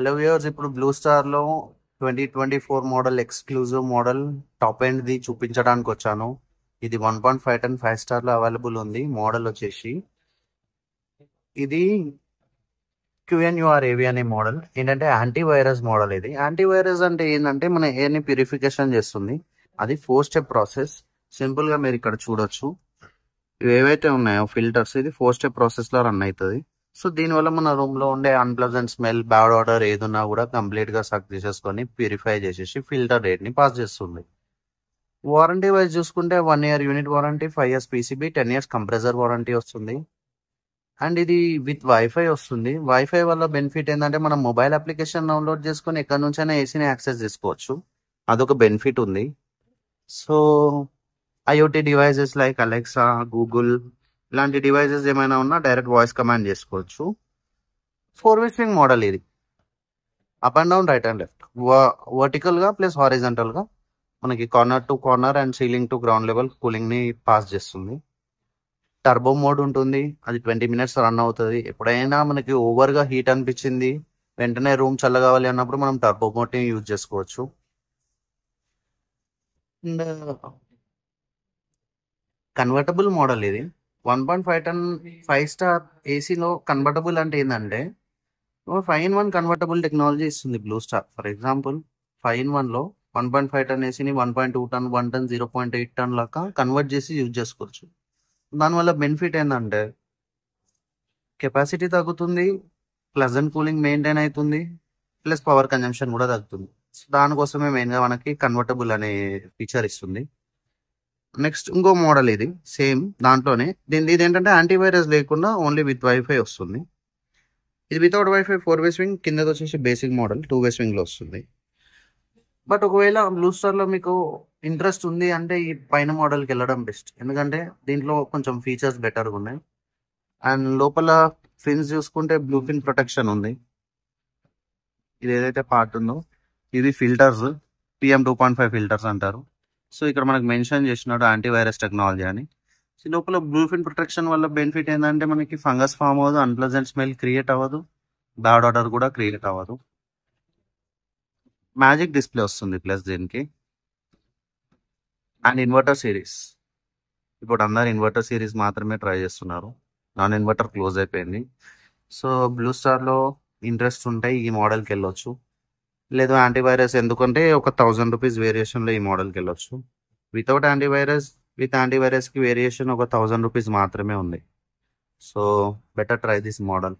hello viewers ఇప్పుడు Blue స్టార్లో twenty twenty four model exclusive model top ది చూపించడానికి వచ్చాను ఇది one point five ton five స్టార్లో అవైలబుల్ ఉంది మోడల్ వచ్చేసి ఇది క్యూఎన్యూఆర్ ఏవి అనే మోడల్ ఏంటంటే యాంటీవైరస్ మోడల్ ఇది యాంటీవైరస్ అంటే ఏంటంటే మన ఎయిర్ని ప్యూరిఫికేషన్ చేస్తుంది అది ఫోర్ స్టెప్ ప్రాసెస్ సింపుల్గా మీరు ఇక్కడ చూడొచ్చు ఏవైతే ఉన్నాయో ఫిల్టర్స్ ఇది ఫోర్ స్టెప్ ప్రాసెస్లో రన్ అవుతుంది సో దీనివల్ల మన రూమ్లో ఉండే అన్ప్లజెంట్ స్మెల్ బ్యాడ్ ఆర్డర్ ఏదున్నా కూడా కంప్లీట్గా సక్ తీసేసుకొని ప్యూరిఫై చేసేసి ఫిల్టర్ రేట్ని పాస్ చేస్తుంది వారంటీ వైజ్ చూసుకుంటే one year unit warranty five years PCB ten years compressor warranty వస్తుంది అండ్ ఇది విత్ వైఫై వస్తుంది వైఫై వల్ల బెనిఫిట్ ఏంటంటే మనం మొబైల్ అప్లికేషన్ డౌన్లోడ్ చేసుకొని ఎక్కడి నుంచైనా ఏసీని యాక్సెస్ చేసుకోవచ్చు అదొక బెనిఫిట్ ఉంది so IoT devices like Alexa Google ఇలాంటి డివైజెస్ ఏమైనా ఉన్నా డైరెక్ట్ వాయిస్ కమాండ్ చేసుకోవచ్చు ఫోర్ వే స్వింగ్ మోడల్ ఇది up and down right and left వర్టికల్గా ప్లస్ గా మనకి corner to corner and ceiling to ground level కూలింగ్ని పాస్ చేస్తుంది టర్బో మోడ్ ఉంటుంది అది ట్వంటీ మినిట్స్ రన్ అవుతుంది ఎప్పుడైనా మనకి ఓవర్గా హీట్ అనిపించింది వెంటనే రూమ్ చల్లగావాలి అన్నప్పుడు మనం టర్బో ని యూజ్ చేసుకోవచ్చు అండ్ కన్వర్టబుల్ మోడల్ ఇది one point five ton five star ఏసీలో కన్వర్టబుల్ అంటే ఏంటంటే five in one convertible technology ఇస్తుంది Blue Star for example five in వన్లో వన్ పాయింట్ ఫైవ్ టన్ ఏసీని one point two ton one ton zero point eight ton లాగా convert చేసి use చేసుకోవచ్చు దానివల్ల బెనిఫిట్ ఏంటంటే కెపాసిటీ తగ్గుతుంది ప్లజెంట్ కూలింగ్ మెయింటైన్ అవుతుంది ప్లస్ పవర్ కన్జంప్షన్ కూడా తగ్గుతుంది దానికోసమే మెయిన్గా మనకి కన్వర్టబుల్ అనే ఫీచర్ ఇస్తుంది నెక్స్ట్ ఇంకో మోడల్ ఇది సేమ్ దాంట్లోనే దీని ఇది ఏంటంటే యాంటీవైరస్ లేకుండా ఓన్లీ విత్ వైఫై వస్తుంది ఇది without wifi four way swing కిందది వచ్చేసి బేసిక్ మోడల్ టూ వే స్వింగ్లో వస్తుంది బట్ ఒకవేళ బ్లూ స్టార్లో మీకు ఇంట్రెస్ట్ ఉంది అంటే ఈ పైన మోడల్కి వెళ్ళడం బెస్ట్ ఎందుకంటే దీంట్లో కొంచెం ఫీచర్స్ బెటర్గా ఉన్నాయి అండ్ లోపల ఫిన్స్ చూసుకుంటే బ్లూ ఫిన్ ప్రొటెక్షన్ ఉంది ఇది ఏదైతే పార్ట్ ఉందో ఇది filters PM two point five filters అంటారు సో ఇక్కడ మనకు మెన్షన్ చేసినాడు యాంటీవైరస్ టెక్నాలజీ అని సో లోపల బ్లూఫిన్ ప్రొటెక్షన్ వల్ల బెనిఫిట్ ఏంటంటే మనకి ఫంగస్ ఫామ్ అవ్వదు అన్ప్లజెంట్ స్మెల్ క్రియేట్ అవ్వదు బ్యాడ్ ఆర్డర్ కూడా క్రియేట్ అవ్వదు మ్యాజిక్ డిస్ప్లే వస్తుంది ప్లస్ దీనికి అండ్ ఇన్వర్టర్ సిరీస్ ఇప్పుడు అందరు ఇన్వర్టర్ సిరీస్ మాత్రమే ట్రై చేస్తున్నారు నాన్ ఇన్వర్టర్ క్లోజ్ అయిపోయింది సో బ్లూ స్టార్లో ఇంట్రెస్ట్ ఉంటాయి ఈ మోడల్కి వెళ్ళొచ్చు లేదు యాంటీవైరస్ ఎందుకంటే ఒక థౌజండ్ రూపీస్ వేరియేషన్లో ఈ మోడల్కి వెళ్ళొచ్చు వితౌట్ యాంటీవైరస్ విత్ యాంటీవైరస్కి వేరియేషన్ ఒక థౌజండ్ రూపీస్ మాత్రమే ఉంది so better try this model